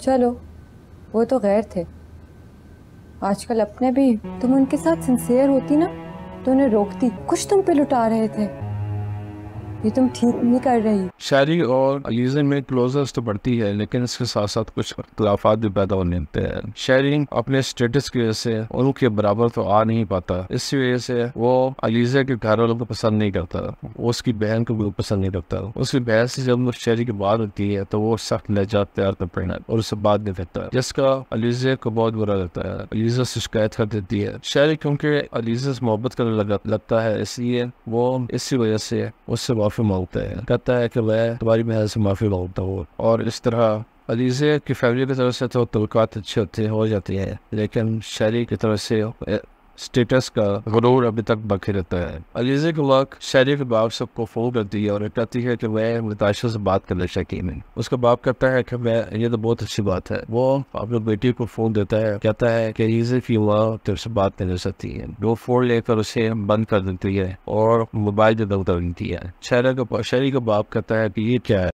चलो वो तो गैर थे आजकल अपने भी तुम उनके साथ सिंसियर होती ना तो उन्हें रोकती कुछ तुम पे लुटा रहे थे ये तुम ठीक नहीं कर रही शायरी और अलीजे में क्लोजर्स तो बढ़ती है लेकिन इसके साथ साथ कुछ इख्तलाफात भी पैदा होने लगते हैं शायरी अपने स्टेटस की वजह से उनके बराबर तो आ नहीं पाता इस वजह से वो अलीजे के घर वालों को पसंद नहीं करता वो उसकी बहन को भी पसंद नहीं करता उसकी बहन से जब शायरी की बात होती है तो वो सख्त लहजा तैयार कर पड़ना और उससे बात नहीं करता जिसका अलीजे को बहुत बुरा लगता है अलीजा से शिकायत कर देती है शायरी क्योंकि अलीजे से मोहब्बत करने लगता है इसलिए वो इसी वजह से उससे माफ़ी मांगता है कहता है कि मैं तुम्हारी मेहनत से माफ़ी मांगता हूँ और इस तरह अलीजे की फैमिली की तरफ से तो तलकात अच्छे होते हो जाती है लेकिन शहरी की तरफ से स्टेटस का गुरूर अभी तक बाकी रहता है अलीजे के वक्त शहरी के बाप सबको फोन करती है और कहती है कि मैं मुताशा से बात करना शकीन है उसका बाप कहता है कि मैं ये तो बहुत अच्छी बात है वो अपने बेटी को फोन देता है कहता है कि अलीजे की वह तेरे से बात नहीं सकती है वो फोन लेकर उसे बंद कर देती है और मोबाइल जब उतर देती है शहरी का शहरी का बाप कहता है कि ये क्या है